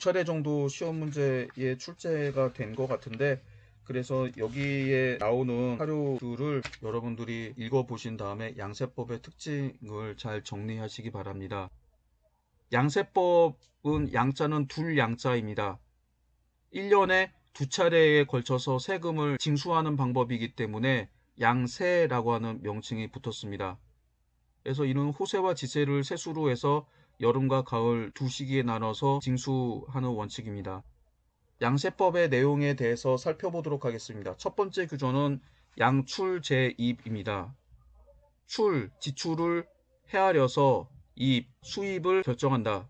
차례 정도 시험 문제에 출제가 된 것 같은데 그래서 여기에 나오는 하루들을 여러분들이 읽어보신 다음에 양세법의 특징을 잘 정리하시기 바랍니다. 양세법은 양자는 둘 양자입니다. 1년에 두 차례에 걸쳐서 세금을 징수하는 방법이기 때문에 양세라고 하는 명칭이 붙었습니다. 그래서 이는 호세와 지세를 세수로 해서 여름과 가을 두 시기에 나눠서 징수하는 원칙입니다. 양세법의 내용에 대해서 살펴보도록 하겠습니다. 첫 번째 규정은 양출 제입입니다 출, 지출을 헤아려서 입 수입을 결정한다.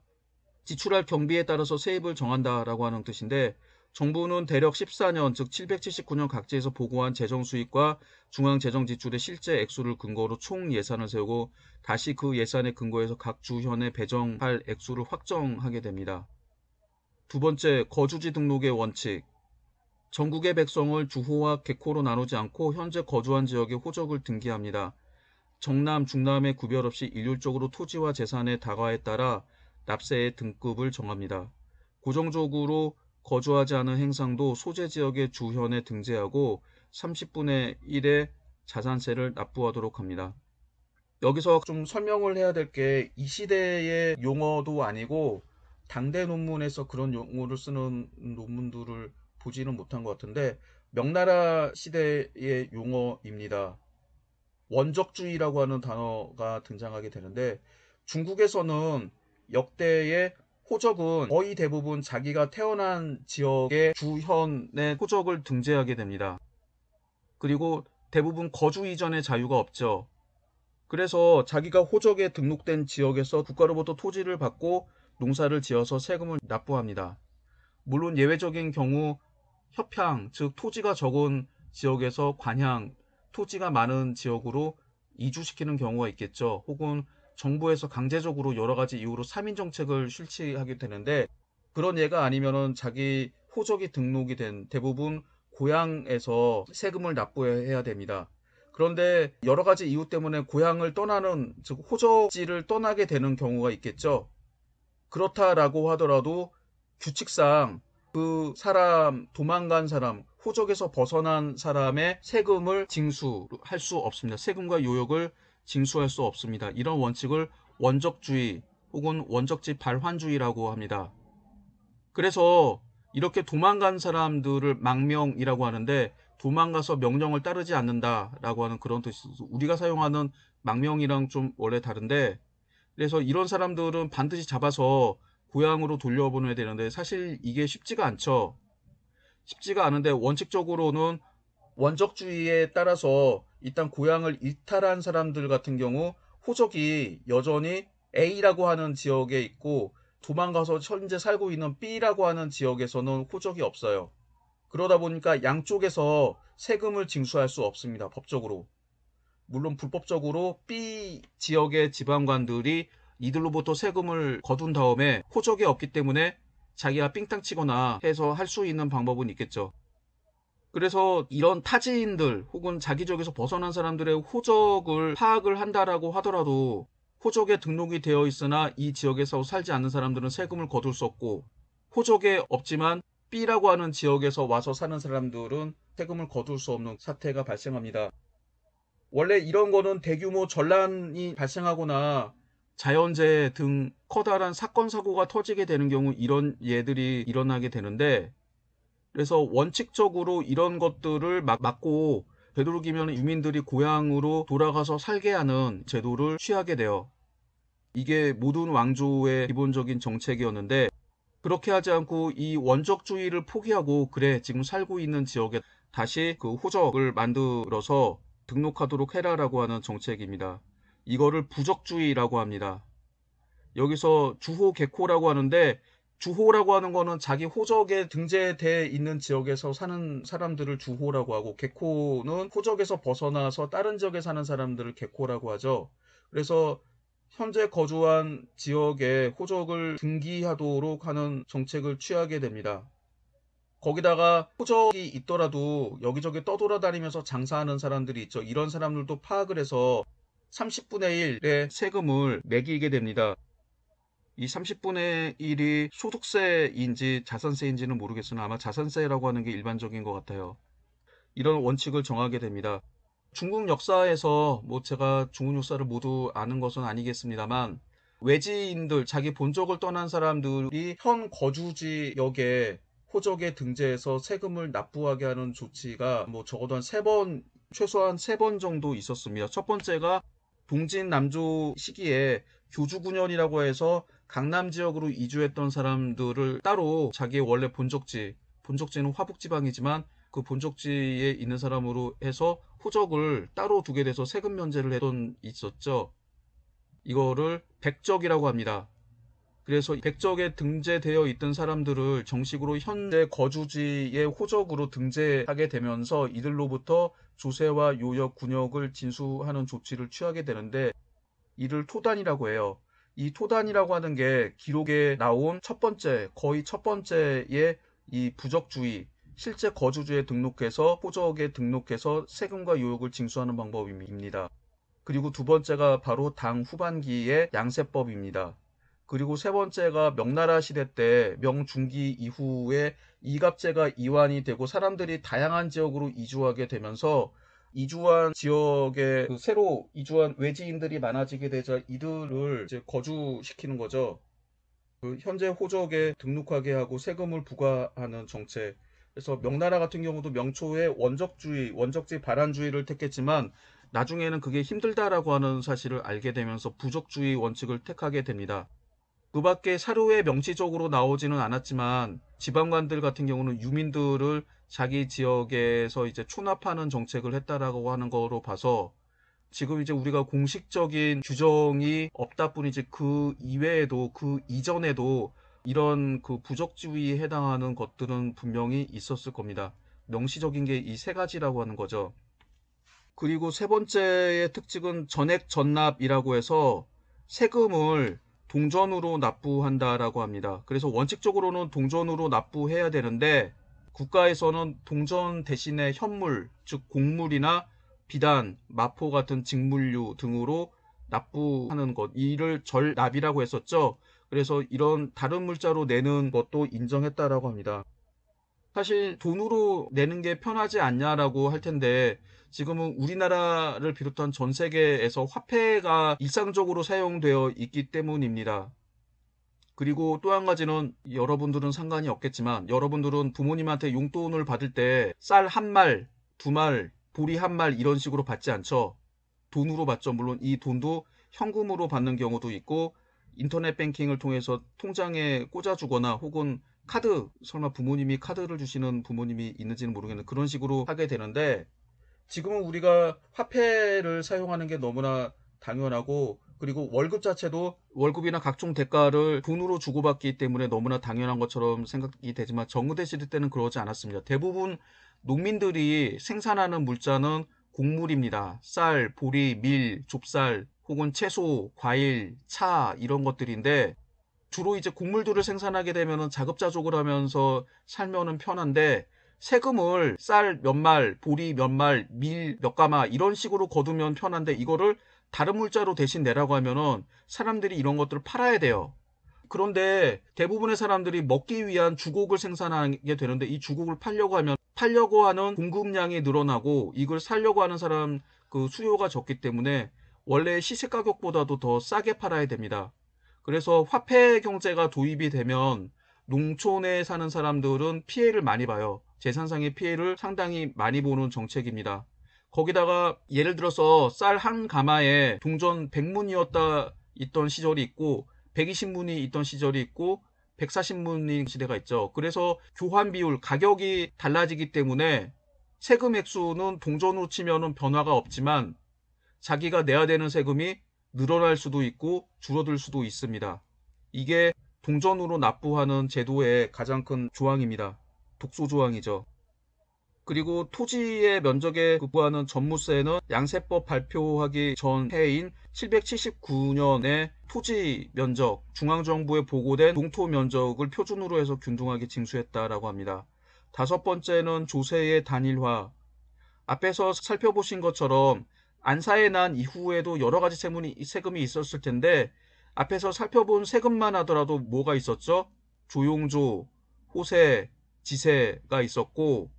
지출할 경비에 따라서 세입을 정한다라고 하는 뜻인데 정부는 대략 14년 즉 779년 각지에서 보고한 재정 수익과 중앙 재정 지출의 실제 액수를 근거로 총 예산을 세우고 다시 그예산의근거에서각 주현에 배정할 액수를 확정하게 됩니다. 두 번째, 거주지 등록의 원칙. 전국의 백성을 주호와 개코로 나누지 않고 현재 거주한 지역의 호적을 등기합니다. 정남, 중남의 구별 없이 일률적으로 토지와 재산의 다가에 따라 납세의 등급을 정합니다. 고정적으로 거주하지 않은 행상도 소재 지역의 주현에 등재하고 30분의 1의 자산세를 납부하도록 합니다. 여기서 좀 설명을 해야 될 게 이 시대의 용어도 아니고 당대 논문에서 그런 용어를 쓰는 논문들을 보지는 못한 것 같은데 명나라 시대의 용어입니다. 원적주의라고 하는 단어가 등장하게 되는데 중국에서는 역대의 호적은 거의 대부분 자기가 태어난 지역의 주현의 호적을 등재하게 됩니다. 그리고 대부분 거주 이전의 자유가 없죠. 그래서 자기가 호적에 등록된 지역에서 국가로부터 토지를 받고 농사를 지어서 세금을 납부합니다. 물론 예외적인 경우 협향, 즉 토지가 적은 지역에서 관향, 토지가 많은 지역으로 이주시키는 경우가 있겠죠. 혹은 정부에서 강제적으로 여러 가지 이유로 3인 정책을 실시하게 되는데 그런 예가 아니면은 자기 호적이 등록이 된 대부분 고향에서 세금을 납부해야 됩니다. 그런데 여러 가지 이유 때문에 고향을 떠나는 즉 호적지를 떠나게 되는 경우가 있겠죠. 그렇다라고 하더라도 규칙상 그 사람 도망간 사람 호적에서 벗어난 사람의 세금을 징수할 수 없습니다. 세금과 요역을 징수할 수 없습니다. 이런 원칙을 원적주의 혹은 원적지 발환주의라고 합니다. 그래서 이렇게 도망간 사람들을 망명이라고 하는데 도망가서 명령을 따르지 않는다라고 하는 그런 뜻이 죠 우리가 사용하는 망명이랑 좀 원래 다른데 그래서 이런 사람들은 반드시 잡아서 고향으로 돌려보내야 되는데 사실 이게 쉽지가 않죠. 쉽지가 않은데 원칙적으로는 원적주의에 따라서 일단 고향을 이탈한 사람들 같은 경우 호적이 여전히 A라고 하는 지역에 있고 도망가서 현재 살고 있는 B라고 하는 지역에서는 호적이 없어요. 그러다 보니까 양쪽에서 세금을 징수할 수 없습니다. 법적으로. 물론 불법적으로 B 지역의 지방관들이 이들로부터 세금을 거둔 다음에 호적이 없기 때문에 자기가 삥땅 치거나 해서 할 수 있는 방법은 있겠죠. 그래서 이런 타지인들 혹은 자기 적에서 벗어난 사람들의 호적을 파악을 한다라고 하더라도 호적에 등록이 되어 있으나 이 지역에서 살지 않는 사람들은 세금을 거둘 수 없고 호적에 없지만 B라고 하는 지역에서 와서 사는 사람들은 세금을 거둘 수 없는 사태가 발생합니다. 원래 이런 거는 대규모 전란이 발생하거나 자연재해 등 커다란 사건 사고가 터지게 되는 경우 이런 예들이 일어나게 되는데 그래서 원칙적으로 이런 것들을 막 막고 되도록이면 유민들이 고향으로 돌아가서 살게 하는 제도를 취하게 돼요. 이게 모든 왕조의 기본적인 정책이었는데 그렇게 하지 않고 이 원적주의를 포기하고 그래 지금 살고 있는 지역에 다시 그 호적을 만들어서 등록하도록 해라라고 하는 정책입니다. 이거를 부적주의라고 합니다. 여기서 주호 개코라고 하는데 주호라고 하는 거는 자기 호적에 등재돼 있는 지역에서 사는 사람들을 주호라고 하고 개코는 호적에서 벗어나서 다른 지역에 사는 사람들을 개코라고 하죠. 그래서 현재 거주한 지역에 호적을 등기하도록 하는 정책을 취하게 됩니다. 거기다가 호적이 있더라도 여기저기 떠돌아다니면서 장사하는 사람들이 있죠. 이런 사람들도 파악을 해서 30분의 1의 세금을 매기게 됩니다. 이 30분의 1이 소득세인지 자산세인지는 모르겠으나 아마 자산세라고 하는 게 일반적인 것 같아요. 이런 원칙을 정하게 됩니다. 중국 역사에서 뭐 제가 중국 역사를 모두 아는 것은 아니겠습니다만 외지인들 자기 본적을 떠난 사람들이 현 거주지역에 호적에 등재해서 세금을 납부하게 하는 조치가 뭐 적어도 한 세 번 최소한 세 번 정도 있었습니다. 첫 번째가 동진 남조 시기에 교주군현이라고 해서 강남 지역으로 이주했던 사람들을 따로 자기의 원래 본적지, 본적지는 화북지방이지만 그 본적지에 있는 사람으로 해서 호적을 따로 두게 돼서 세금 면제를 했던 있었죠. 이거를 백적이라고 합니다. 그래서 백적에 등재되어 있던 사람들을 정식으로 현재 거주지의 호적으로 등재하게 되면서 이들로부터 조세와 요역 군역을 진수하는 조치를 취하게 되는데 이를 토단이라고 해요. 이 토단이라고 하는 게 기록에 나온 첫 번째, 거의 첫 번째의 이 부적주의, 실제 거주주에 등록해서 호적에 등록해서 세금과 요역을 징수하는 방법입니다. 그리고 두 번째가 바로 당 후반기의 양세법입니다. 그리고 세 번째가 명나라 시대 때 명중기 이후에 이갑제가 이완이 되고 사람들이 다양한 지역으로 이주하게 되면서 이주한 지역에 그 새로 이주한 외지인들이 많아지게 되자 이들을 이제 거주시키는 거죠. 그 현재 호적에 등록하게 하고 세금을 부과하는 정책. 그래서 명나라 같은 경우도 명초에 원적주의, 원적지 발안주의를 택했지만 나중에는 그게 힘들다라고 하는 사실을 알게 되면서 부적주의 원칙을 택하게 됩니다. 그 밖에 사료에 명시적으로 나오지는 않았지만 지방관들 같은 경우는 유민들을 자기 지역에서 이제 추납하는 정책을 했다라고 하는 거로 봐서 지금 이제 우리가 공식적인 규정이 없다 뿐이지 그 이외에도 그 이전에도 이런 그 부적지위에 해당하는 것들은 분명히 있었을 겁니다. 명시적인 게 이 세 가지라고 하는 거죠. 그리고 세 번째의 특징은 전액 전납이라고 해서 세금을 동전으로 납부한다라고 합니다. 그래서 원칙적으로는 동전으로 납부해야 되는데 국가에서는 동전 대신에 현물, 즉 곡물이나 비단, 마포 같은 직물류 등으로 납부하는 것, 이를 절납이라고 했었죠. 그래서 이런 다른 물자로 내는 것도 인정했다라고 합니다. 사실 돈으로 내는 게 편하지 않냐라고 할 텐데 지금은 우리나라를 비롯한 전 세계에서 화폐가 일상적으로 사용되어 있기 때문입니다. 그리고 또 한 가지는 여러분들은 상관이 없겠지만 여러분들은 부모님한테 용돈을 받을 때 쌀 한 말, 두 말, 보리 한 말 이런 식으로 받지 않죠. 돈으로 받죠. 물론 이 돈도 현금으로 받는 경우도 있고 인터넷 뱅킹을 통해서 통장에 꽂아주거나 혹은 카드, 설마 부모님이 카드를 주시는 부모님이 있는지는 모르겠는데 그런 식으로 하게 되는데 지금은 우리가 화폐를 사용하는 게 너무나 당연하고 그리고 월급 자체도 월급이나 각종 대가를 돈으로 주고받기 때문에 너무나 당연한 것처럼 생각이 되지만 정우대 시대 때는 그러지 않았습니다. 대부분 농민들이 생산하는 물자는 곡물입니다. 쌀, 보리, 밀, 좁쌀 혹은 채소, 과일, 차 이런 것들인데 주로 이제 곡물들을 생산하게 되면 자급자족을 하면서 살면은 편한데 세금을 쌀 몇 말, 보리 몇 말, 밀 몇 가마 이런 식으로 거두면 편한데 이거를 다른 물자로 대신 내라고 하면은 사람들이 이런 것들을 팔아야 돼요. 그런데 대부분의 사람들이 먹기 위한 주곡을 생산하게 되는데 이 주곡을 팔려고 하면 팔려고 하는 공급량이 늘어나고 이걸 살려고 하는 사람 그 수요가 적기 때문에 원래 시세 가격보다도 더 싸게 팔아야 됩니다. 그래서 화폐 경제가 도입이 되면 농촌에 사는 사람들은 피해를 많이 봐요. 재산상의 피해를 상당히 많이 보는 정책입니다. 거기다가 예를 들어서 쌀 한 가마에 동전 100문이었다 있던 시절이 있고 120문이 있던 시절이 있고 140문인 시대가 있죠. 그래서 교환 비율 가격이 달라지기 때문에 세금 액수는 동전으로 치면은 변화가 없지만 자기가 내야 되는 세금이 늘어날 수도 있고 줄어들 수도 있습니다. 이게 동전으로 납부하는 제도의 가장 큰 조항입니다. 독소 조항이죠. 그리고 토지의 면적에 부과하는 전무세는 양세법 발표하기 전 해인 779년에 토지 면적, 중앙정부에 보고된 동토 면적을 표준으로 해서 균등하게 징수했다라고 합니다. 다섯 번째는 조세의 단일화. 앞에서 살펴보신 것처럼 안사의 난 이후에도 여러 가지 세문이, 세금이 있었을 텐데 앞에서 살펴본 세금만 하더라도 뭐가 있었죠? 조용조, 호세, 지세가 있었고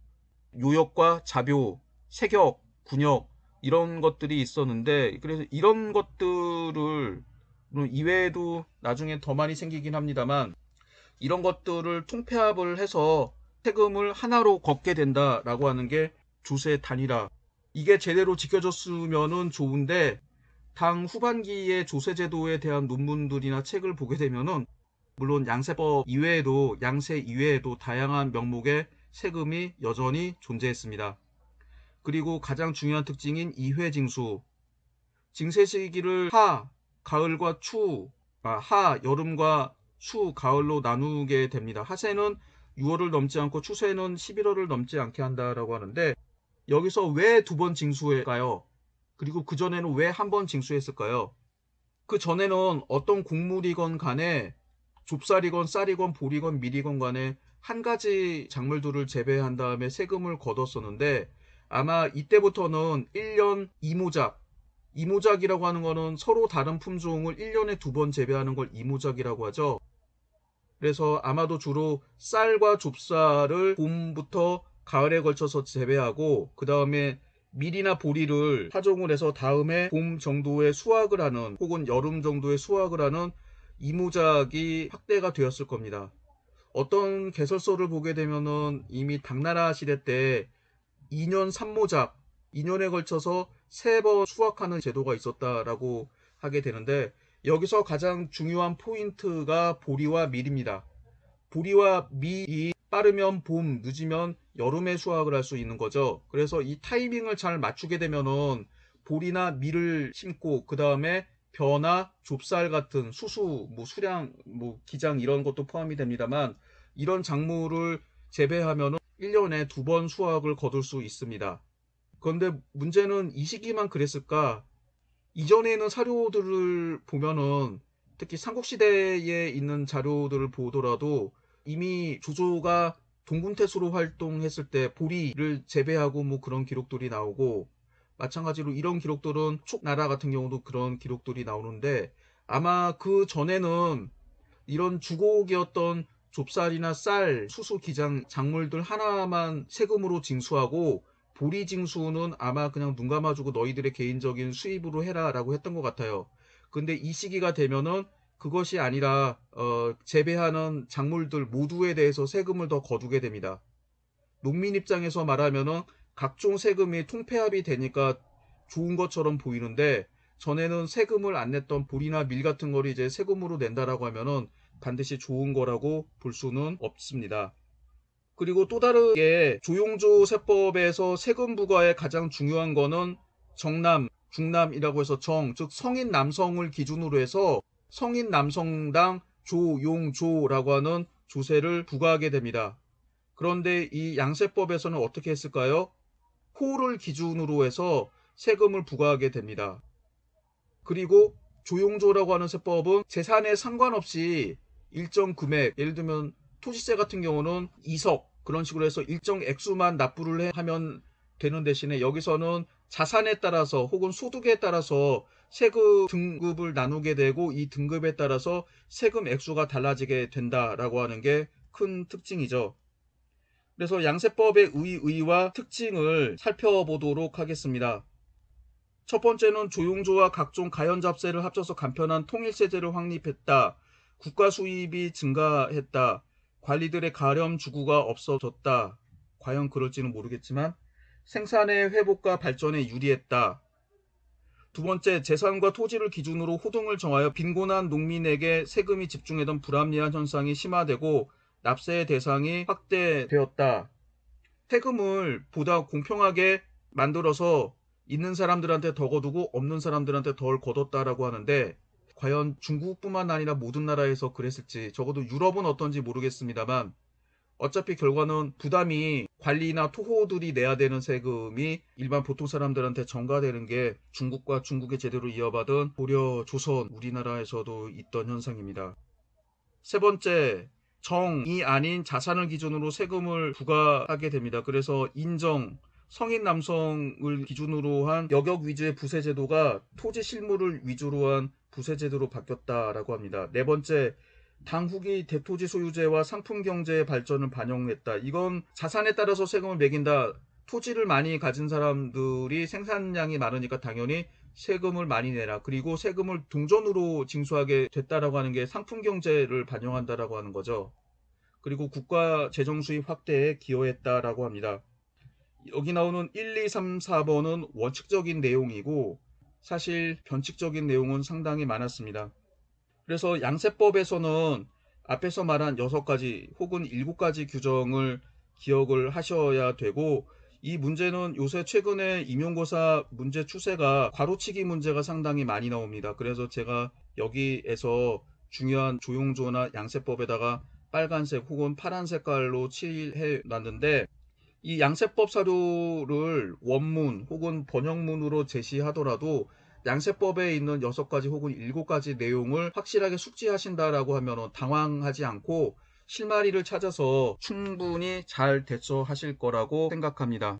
요역과 자료, 세격, 군역 이런 것들이 있었는데 그래서 이런 것들을 뭐 이외에도 나중에 더 많이 생기긴 합니다만 이런 것들을 통폐합을 해서 세금을 하나로 걷게 된다라고 하는 게 조세 단일화 이게 제대로 지켜졌으면 좋은데 당후반기의 조세 제도에 대한 논문들이나 책을 보게 되면은 물론 양세법 이외에도 양세 이외에도 다양한 명목의 세금이 여전히 존재했습니다. 그리고 가장 중요한 특징인 이회징수. 징세 시기를 하, 가을과 추, 아, 하, 여름과 추, 가을로 나누게 됩니다. 하세는 6월을 넘지 않고 추세는 11월을 넘지 않게 한다라고 하는데 여기서 왜 두 번 징수일까요? 그리고 그 전에는 왜 한 번 징수했을까요? 그 전에는 어떤 곡물이건 간에 좁쌀이건 쌀이건 보리건 밀이건 간에 한 가지 작물들을 재배한 다음에 세금을 걷었었는데 아마 이때부터는 1년 이모작 이모작이라고 하는 거는 서로 다른 품종을 1년에 두 번 재배하는 걸 이모작이라고 하죠. 그래서 아마도 주로 쌀과 좁쌀을 봄부터 가을에 걸쳐서 재배하고 그 다음에 밀이나 보리를 파종을 해서 다음에 봄정도의 수확을 하는 혹은 여름 정도의 수확을 하는 이모작이 확대가 되었을 겁니다. 어떤 개설소를 보게 되면은 이미 당나라 시대 때 2년 3모작, 2년에 걸쳐서 세 번 수확하는 제도가 있었다라고 하게 되는데 여기서 가장 중요한 포인트가 보리와 밀입니다. 보리와 밀이 빠르면 봄, 늦으면 여름에 수확을 할 수 있는 거죠. 그래서 이 타이밍을 잘 맞추게 되면은 보리나 밀을 심고 그 다음에 벼나 좁쌀 같은 수수, 뭐 수량, 뭐 기장 이런 것도 포함이 됩니다만 이런 작물을 재배하면 1년에 두 번 수확을 거둘 수 있습니다. 그런데 문제는 이 시기만 그랬을까? 이전에는 사료들을 보면은 특히 삼국시대에 있는 자료들을 보더라도 이미 조조가 동군태수로 활동했을 때 보리를 재배하고 뭐 그런 기록들이 나오고 마찬가지로 이런 기록들은 촉나라 같은 경우도 그런 기록들이 나오는데 아마 그 전에는 이런 주곡이었던 좁쌀이나 쌀, 수수 기장 작물들 하나만 세금으로 징수하고 보리 징수는 아마 그냥 눈 감아주고 너희들의 개인적인 수입으로 해라라고 했던 것 같아요. 근데 이 시기가 되면은 그것이 아니라 어, 재배하는 작물들 모두에 대해서 세금을 더 거두게 됩니다. 농민 입장에서 말하면은 각종 세금이 통폐합이 되니까 좋은 것처럼 보이는데 전에는 세금을 안 냈던 보이나밀 같은 거를 이제 세금으로 낸다라고 하면은 반드시 좋은 거라고 볼 수는 없습니다. 그리고 또 다른 게 조용조 세법에서 세금 부과에 가장 중요한 거는 정남, 중남이라고 해서 정, 즉 성인 남성을 기준으로 해서 성인 남성당 조용조라고 하는 조세를 부과하게 됩니다. 그런데 이 양세법에서는 어떻게 했을까요? 호를 기준으로 해서 세금을 부과하게 됩니다. 그리고 조용조라고 하는 세법은 재산에 상관없이 일정 금액, 예를 들면 토지세 같은 경우는 이석 그런 식으로 해서 일정 액수만 납부를 하면 되는 대신에 여기서는 자산에 따라서 혹은 소득에 따라서 세금 등급을 나누게 되고 이 등급에 따라서 세금 액수가 달라지게 된다라고 하는 게 큰 특징이죠. 그래서 양세법의 의의와 특징을 살펴보도록 하겠습니다. 첫 번째는 조용조와 각종 가연잡세를 합쳐서 간편한 통일세제를 확립했다. 국가 수입이 증가했다. 관리들의 가렴 주구가 없어졌다. 과연 그럴지는 모르겠지만 생산의 회복과 발전에 유리했다. 두 번째, 재산과 토지를 기준으로 호동을 정하여 빈곤한 농민에게 세금이 집중되던 불합리한 현상이 심화되고 납세 대상이 확대되었다. 세금을 보다 공평하게 만들어서 있는 사람들한테 더 거두고 없는 사람들한테 덜 거뒀다라고 하는데 과연 중국뿐만 아니라 모든 나라에서 그랬을지 적어도 유럽은 어떤지 모르겠습니다만 어차피 결과는 부담이 관리나 토호들이 내야 되는 세금이 일반 보통 사람들한테 전가되는 게 중국과 중국의 제대로 이어받은 고려 조선 우리나라에서도 있던 현상입니다. 세 번째 정이 아닌 자산을 기준으로 세금을 부과하게 됩니다. 그래서 인정, 성인 남성을 기준으로 한 여격 위주의 부세 제도가 토지 실물을 위주로 한 부세 제도로 바뀌었다라고 합니다. 네 번째, 당국이 대토지 소유제와 상품 경제의 발전을 반영했다. 이건 자산에 따라서 세금을 매긴다. 토지를 많이 가진 사람들이 생산량이 많으니까 당연히 세금을 많이 내라. 그리고 세금을 동전으로 징수하게 됐다라고 하는 게 상품 경제를 반영한다라고 하는 거죠. 그리고 국가 재정 수입 확대에 기여했다라고 합니다. 여기 나오는 1, 2, 3, 4번은 원칙적인 내용이고 사실 변칙적인 내용은 상당히 많았습니다. 그래서 양세법에서는 앞에서 말한 6가지 혹은 7가지 규정을 기억을 하셔야 되고 이 문제는 요새 최근에 임용고사 문제 추세가 과로치기 문제가 상당히 많이 나옵니다. 그래서 제가 여기에서 중요한 조용조나 양세법에다가 빨간색 혹은 파란 색깔로 칠해 놨는데 이 양세법 사료를 원문 혹은 번역문으로 제시하더라도 양세법에 있는 6가지 혹은 7가지 내용을 확실하게 숙지하신다라고 하면 당황하지 않고 실마리를 찾아서 충분히 잘 대처하실 거라고 생각합니다.